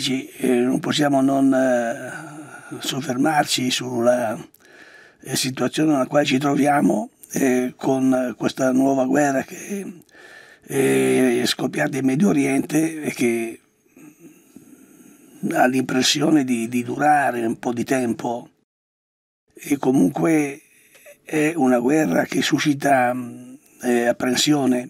amici, eh, non possiamo non eh, soffermarci sulla eh, situazione nella quale ci troviamo eh, con eh, questa nuova guerra che eh, è scoppiata in Medio Oriente e che mm, ha l'impressione di, di durare un po' di tempo e comunque è una guerra che suscita mm, apprensione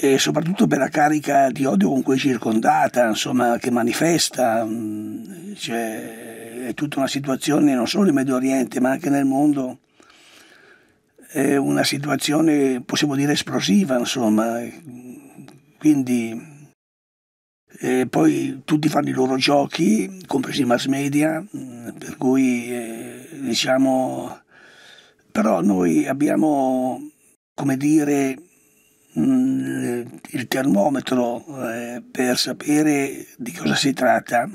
e soprattutto per la carica di odio con cui è circondata, insomma, che manifesta. Mm, cioè, è tutta una situazione non solo in Medio Oriente, ma anche nel mondo. È una situazione, possiamo dire, esplosiva, insomma. Quindi e poi tutti fanno i loro giochi, compresi i mass media, mm, per cui eh, diciamo, però noi abbiamo, come dire, Mm, il termometro eh, per sapere di cosa si tratta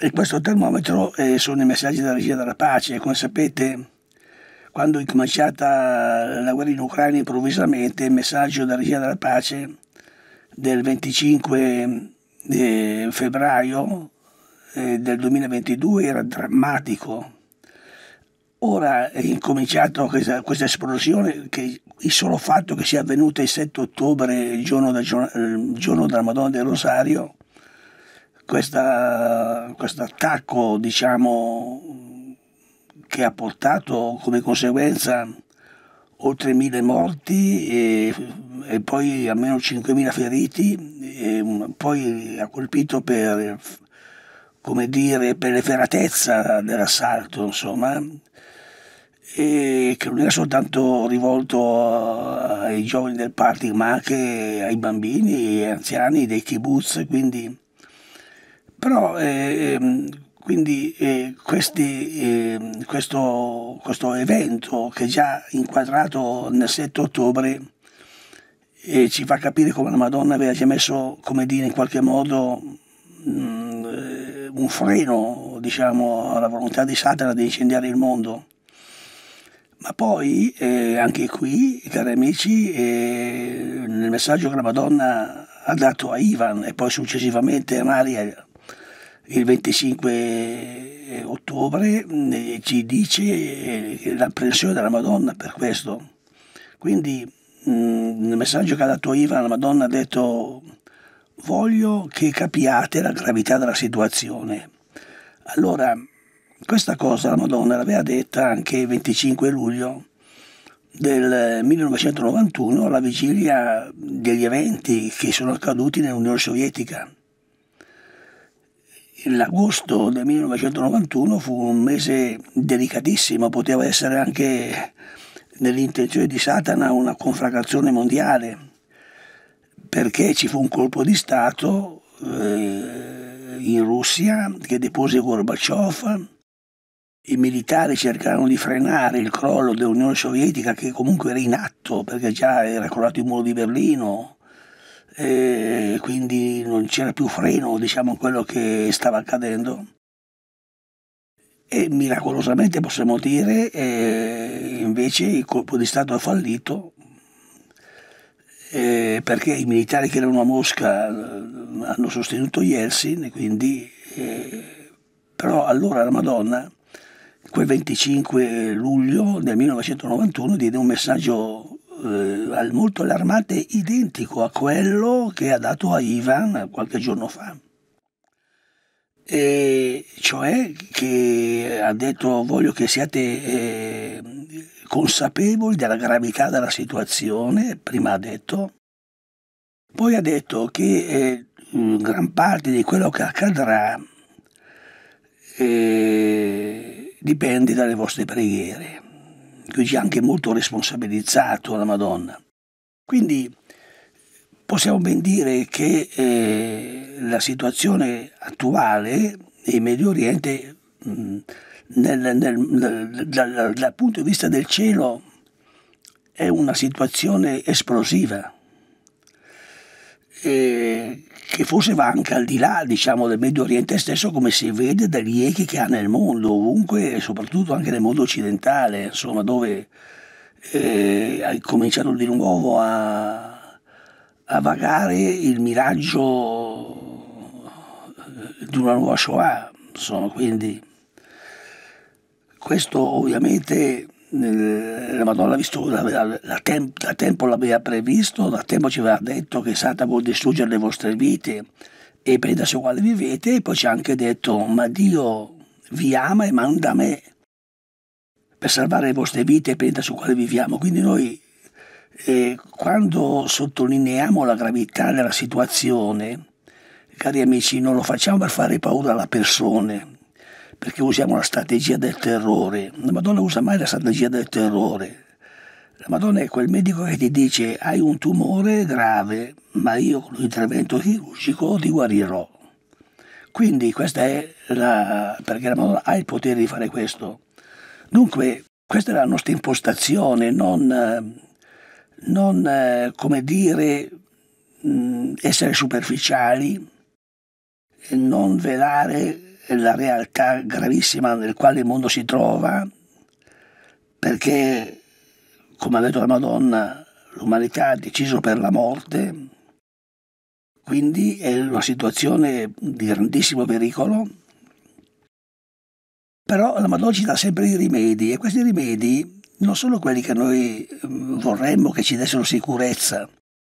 e questo termometro eh, sono i messaggi della regia della pace. Come sapete, quando è cominciata la guerra in Ucraina improvvisamente, il messaggio della regia della pace del 25 eh, febbraio del 2022 era drammatico Ora è incominciata questa, questa, esplosione che il solo fatto che sia avvenuta il 7 ottobre, il giorno, da, eh, il giorno della Madonna del Rosario, questo attacco diciamo, che ha portato come conseguenza oltre mille morti e, e poi almeno 5.000 feriti, poi ha colpito per, dire, per l'efferatezza dell'assalto, insomma, e che non era soltanto rivolto ai giovani del party ma anche ai bambini e anziani dei kibbutz quindi però eh, quindi eh, questi, eh, questo, questo, evento che già inquadrato nel 7 ottobre eh, ci fa capire come la Madonna aveva già messo come dire in qualche modo mh, mm, eh, un freno diciamo alla volontà di Satana di incendiare il mondo ma poi, eh, anche qui, cari amici, eh, nel messaggio che la Madonna ha dato a Ivan e poi successivamente a Maria il 25 eh, ottobre, eh, ci dice eh, l'apprensione della Madonna per questo. Quindi mh, mm, nel messaggio che ha dato a Ivan la Madonna ha detto voglio che capiate la gravità della situazione. Allora, questa cosa la Madonna l'aveva detta anche il 25 luglio del 1991 alla vigilia degli eventi che sono accaduti nell'Unione Sovietica. L'agosto del 1991 fu un mese delicatissimo, poteva essere anche nell'intenzione di Satana una conflagrazione mondiale, perché ci fu un colpo di Stato eh, in Russia che depose Gorbaciov, i militari cercarono di frenare il crollo dell'Unione Sovietica che comunque era in atto perché già era crollato il muro di Berlino e quindi non c'era più freno diciamo quello che stava accadendo e miracolosamente possiamo dire eh, invece il colpo di Stato ha fallito eh, perché i militari che erano a Mosca eh, hanno sostenuto Yeltsin quindi eh, però allora la Madonna quel 25 luglio del 1991 diede un messaggio eh, molto allarmante identico a quello che ha dato a Ivan qualche giorno fa. E cioè che ha detto voglio che siate eh, consapevoli della gravità della situazione, prima ha detto, poi ha detto che eh, gran parte di quello che accadrà eh, dipende dalle vostre preghiere. Qui c'è anche molto responsabilizzato la Madonna. Quindi possiamo ben dire che eh, la situazione attuale in Medio Oriente mh, nel, nel, nel, dal, dal, punto di vista del cielo è una situazione esplosiva. E che forse va anche al di là diciamo, del Medio Oriente stesso come si vede dagli echi che ha nel mondo ovunque e soprattutto anche nel mondo occidentale insomma, dove eh, ha cominciato di nuovo a, a vagare il miraggio eh, di una nuova Shoah insomma quindi questo ovviamente la Madonna visto, la, la, da tempo l'aveva previsto, da tempo ci aveva detto che Satana vuole distruggere le vostre vite e prendersi quale vivete, e poi ci ha anche detto, ma Dio vi ama e manda me per salvare le vostre vite e prendersi quale viviamo. Quindi noi, eh, quando sottolineiamo la gravità della situazione, cari amici, non lo facciamo per fare paura alla persona, perché usiamo la strategia del terrore. La Madonna usa mai la strategia del terrore. La Madonna è quel medico che ti dice hai un tumore grave, ma io con l'intervento chirurgico ti guarirò. Quindi questa è la... perché la Madonna ha il potere di fare questo. Dunque, questa è la nostra impostazione, non, non come dire mm, essere superficiali, non velare la realtà gravissima nel quale il mondo si trova, perché, come ha detto la Madonna, l'umanità ha deciso per la morte, quindi è una situazione di grandissimo pericolo. Però la Madonna ci dà sempre i rimedi e questi rimedi non sono quelli che noi mm, vorremmo che ci dessero sicurezza,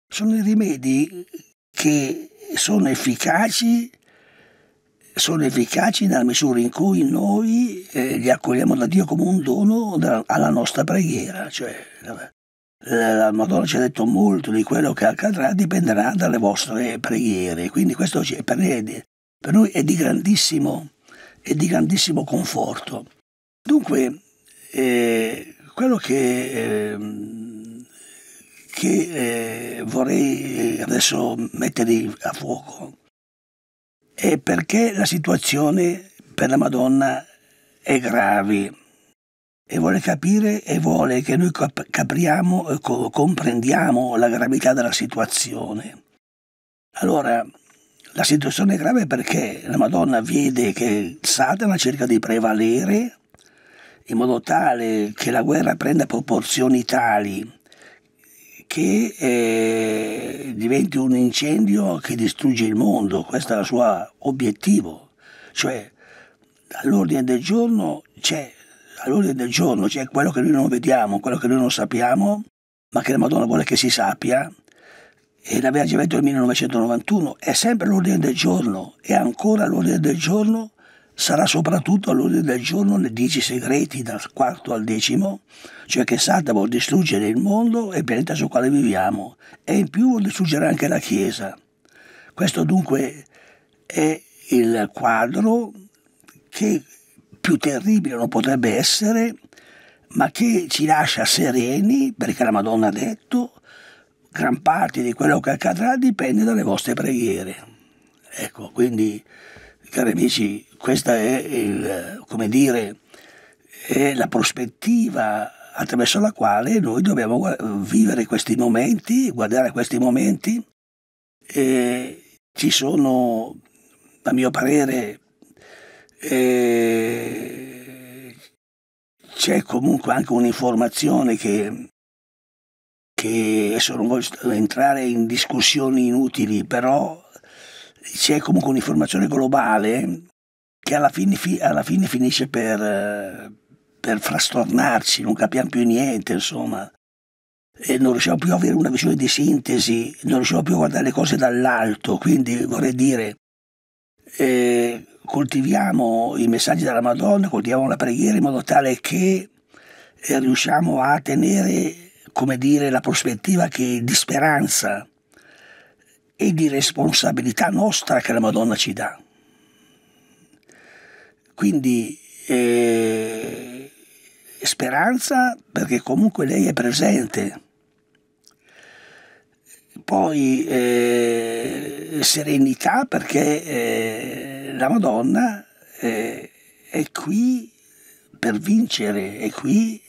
sono i rimedi che sono efficaci sono efficaci nella misura in cui noi eh, li accogliamo da Dio come un dono da, alla nostra preghiera. Cioè, la, la Madonna ci ha detto molto di quello che accadrà dipenderà dalle vostre preghiere, quindi questo per, noi, per noi è di grandissimo, è di grandissimo conforto. Dunque, eh, quello che, ehm, eh, che vorrei adesso mettere a fuoco eh, perché la situazione per la Madonna è grave e vuole capire e vuole che noi capriamo e comprendiamo la gravità della situazione. Allora, la situazione è grave perché la Madonna vede che Satana cerca di prevalere in modo tale che la guerra prenda proporzioni tali che eh, diventi un incendio che distrugge il mondo, questo è il suo obiettivo, cioè all'ordine del giorno c'è all'ordine del giorno c'è quello che noi non vediamo, quello che noi non sappiamo, ma che la Madonna vuole che si sappia, e la Vergine Vento del 1991 è sempre l'ordine del giorno, è ancora l'ordine del giorno sarà soprattutto all'ordine del giorno le dieci segreti dal quarto al decimo, cioè che Satana vuol distruggere il mondo e il pianeta sul quale viviamo e in più vuol distruggere anche la Chiesa. Questo dunque è il quadro che più terribile non potrebbe essere, ma che ci lascia sereni, perché la Madonna ha detto, gran parte di quello che accadrà dipende dalle vostre preghiere. Ecco, quindi, cari amici, questa è, il, dire, è la prospettiva attraverso la quale noi dobbiamo vivere questi momenti, guardare questi momenti. E ci sono, a mio parere, eh, c'è comunque anche un'informazione che, che adesso non voglio entrare in discussioni inutili, però c'è comunque un'informazione globale che alla fine, alla fine finisce per, eh, per, frastornarci, non capiamo più niente, insomma. E non riusciamo più a avere una visione di sintesi, non riusciamo più a guardare le cose dall'alto, quindi vorrei dire, eh, coltiviamo i messaggi della Madonna, coltiviamo la preghiera in modo tale che eh, riusciamo a tenere, come dire, la prospettiva che, di speranza e di responsabilità nostra che la Madonna ci dà. Quindi eh, speranza perché comunque lei è presente. Poi eh, serenità perché eh, la Madonna eh, è qui per vincere, è qui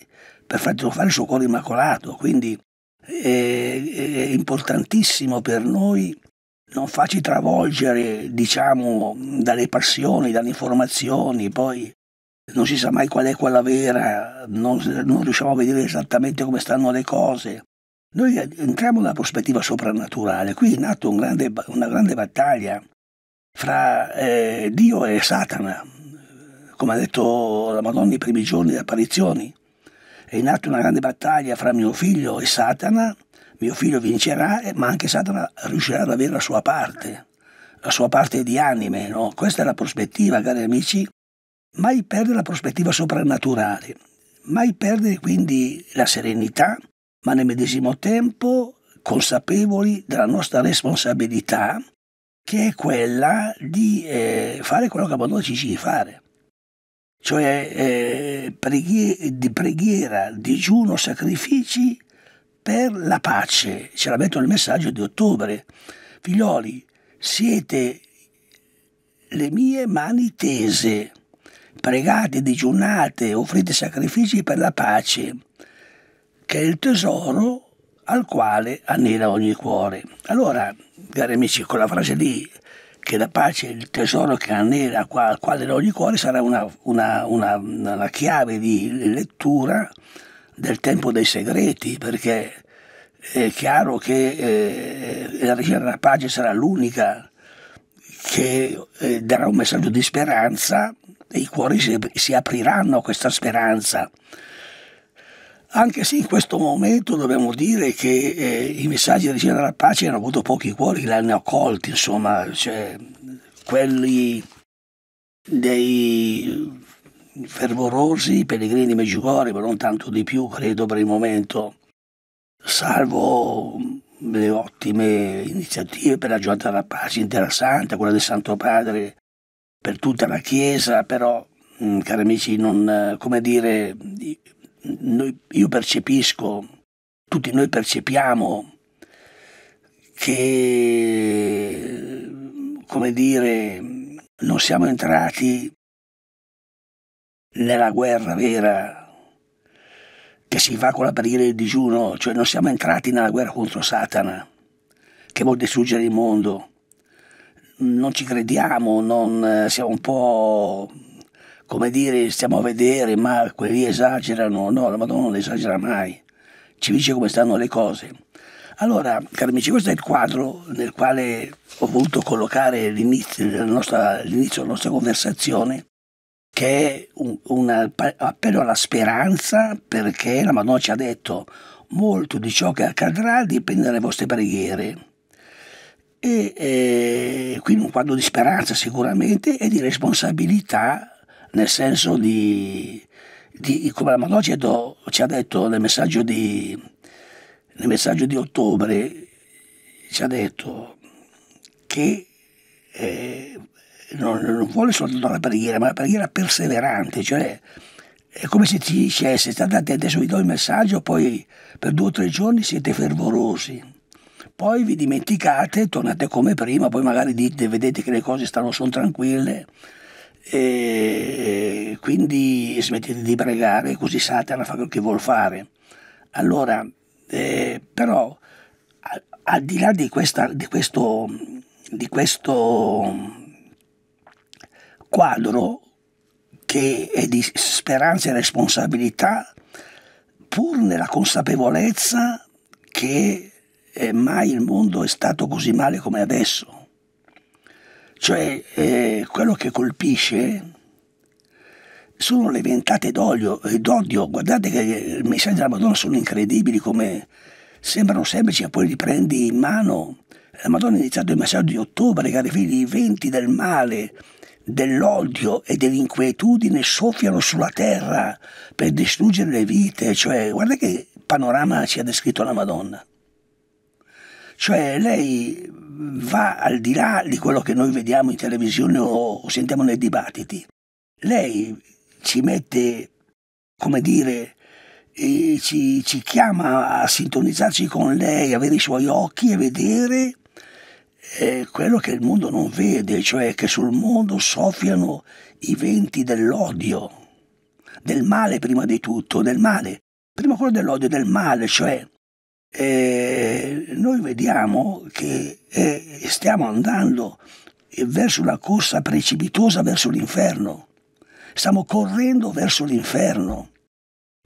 per far trionfare il suo cuore immacolato. Quindi eh, è importantissimo per noi non farci travolgere, diciamo, dalle passioni, dalle informazioni, poi non si sa mai qual è quella vera, non, non riusciamo a vedere esattamente come stanno le cose. Noi entriamo nella prospettiva soprannaturale, qui è nata un grande, una grande battaglia fra eh, Dio e Satana, come ha detto la Madonna nei primi giorni di apparizioni. È nata una grande battaglia fra mio figlio e Satana mio figlio vincerà, eh, ma anche Satana riuscirà ad avere la sua parte, la sua parte di anime. No? Questa è la prospettiva, cari amici. Mai perdere la prospettiva soprannaturale, mai perdere quindi la serenità, ma nel medesimo tempo consapevoli della nostra responsabilità, che è quella di eh, fare quello che Abbandona ci di fare cioè eh, preghi- di preghiera, digiuno, sacrifici per la pace. Ce la metto nel messaggio di ottobre. Figlioli, siete le mie mani tese, pregate, digiunate, offrite sacrifici per la pace, che è il tesoro al quale anela ogni cuore. Allora, cari amici, con la frase lì, che la pace è il tesoro che anela al quale ogni cuore, sarà una, una, una, una chiave di lettura del tempo dei segreti, perché è chiaro che eh, la regina Rapace sarà l'unica che eh, darà un messaggio di speranza e i cuori si, si apriranno a questa speranza. Anche se in questo momento dobbiamo dire che eh, i messaggi della regina Rapace hanno avuto pochi cuori, li hanno accolti, insomma, cioè, quelli dei fervorosi pellegrini meggiugori, ma non tanto di più, credo, per il momento, salvo mm, le ottime iniziative per la giornata della pace interessante, quella del Santo Padre, per tutta la Chiesa, però, mh, mm, cari amici, non, eh, come dire, noi, io percepisco, tutti noi percepiamo che, come dire, non siamo entrati nella guerra vera che si fa con la preghiera del digiuno, cioè non siamo entrati nella guerra contro Satana che vuol distruggere il mondo. Non ci crediamo, non, eh, siamo un po' come dire, stiamo a vedere, ma quelli esagerano. No, la Madonna non esagera mai, ci dice come stanno le cose. Allora, cari amici, questo è il quadro nel quale ho voluto collocare l'inizio, della nostra, della nostra conversazione che è un, appello alla speranza perché la Madonna ci ha detto molto di ciò che accadrà dipende dalle vostre preghiere. E eh, quindi un quadro di speranza sicuramente e di responsabilità nel senso di, di come la Madonna ci ha detto, ci ha detto nel, messaggio di, nel messaggio di ottobre, ci ha detto che eh, non, non vuole soltanto la preghiera, ma la preghiera perseverante, cioè è come se ti dicesse, state attenti, adesso vi do il messaggio, poi per due o tre giorni siete fervorosi, poi vi dimenticate, tornate come prima, poi magari dite, vedete che le cose stanno, sono tranquille, e quindi smettete di pregare, così Satana fa quello che vuol fare. Allora, eh, però, al, al, di là di, questa, di questo, di questo quadro che è di speranza e responsabilità, pur nella consapevolezza che eh, mai il mondo è stato così male come adesso. Cioè, eh, quello che colpisce sono le ventate d'olio, eh, d'odio. Guardate che eh, i messaggi della Madonna sono incredibili come sembrano semplici, e poi li prendi in mano. La Madonna ha iniziato il messaggio di ottobre, i venti del male, dell'odio e dell'inquietudine soffiano sulla terra per distruggere le vite, cioè guarda che panorama ci ha descritto la Madonna. Cioè lei va al di là di quello che noi vediamo in televisione o sentiamo nei dibattiti. Lei ci mette, come dire, ci, ci chiama a sintonizzarci con lei, avere i suoi occhi e vedere eh, quello che il mondo non vede, cioè che sul mondo soffiano i venti dell'odio, del male prima di tutto, del male, prima quello dell'odio, del male, cioè eh, noi vediamo che eh, stiamo andando verso una corsa precipitosa verso l'inferno, stiamo correndo verso l'inferno,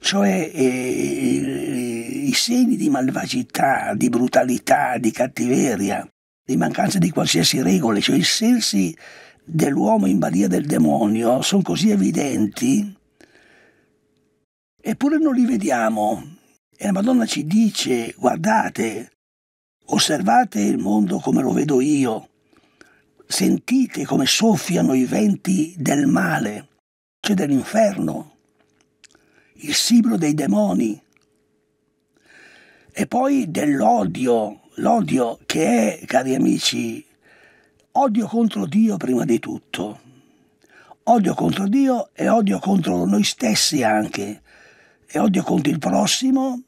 cioè eh, i segni di malvagità, di brutalità, di cattiveria di mancanza di qualsiasi regola, cioè i sensi dell'uomo in balia del demonio sono così evidenti, eppure non li vediamo. E la Madonna ci dice, guardate, osservate il mondo come lo vedo io, sentite come soffiano i venti del male, cioè dell'inferno, il sibilo dei demoni, e poi dell'odio L'odio che è, cari amici, odio contro Dio prima di tutto. Odio contro Dio e odio contro noi stessi anche, e odio contro il prossimo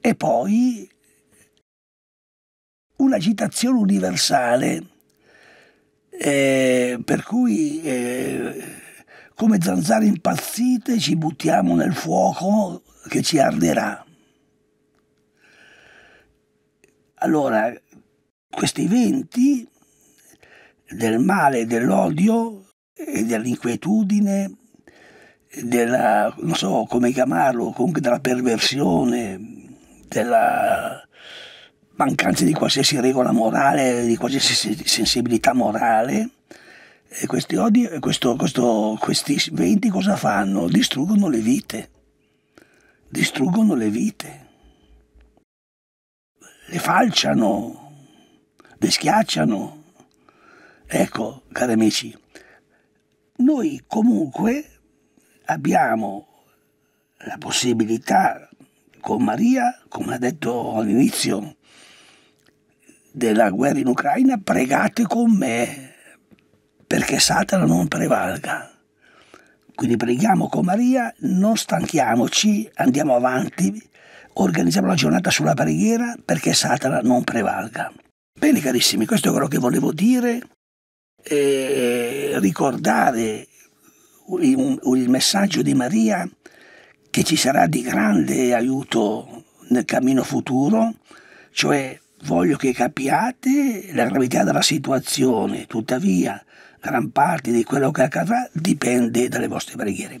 e poi un'agitazione universale eh, per cui eh, come zanzare impazzite ci buttiamo nel fuoco che ci arderà. Allora, questi venti del male, dell'odio e dell'inquietudine, della, non so come chiamarlo, comunque della perversione, della mancanza di qualsiasi regola morale, di qualsiasi sensibilità morale, e questi, odi, questo, questo, questi venti cosa fanno? Distruggono le vite. Distruggono le vite le falciano, le schiacciano. Ecco, cari amici, noi comunque abbiamo la possibilità con Maria, come ha detto all'inizio della guerra in Ucraina, pregate con me perché Satana non prevalga. Quindi preghiamo con Maria, non stanchiamoci, andiamo avanti organizziamo la giornata sulla preghiera perché Satana non prevalga. Bene carissimi, questo è quello che volevo dire, e ricordare il messaggio di Maria che ci sarà di grande aiuto nel cammino futuro, cioè voglio che capiate la gravità della situazione, tuttavia gran parte di quello che accadrà dipende dalle vostre preghiere.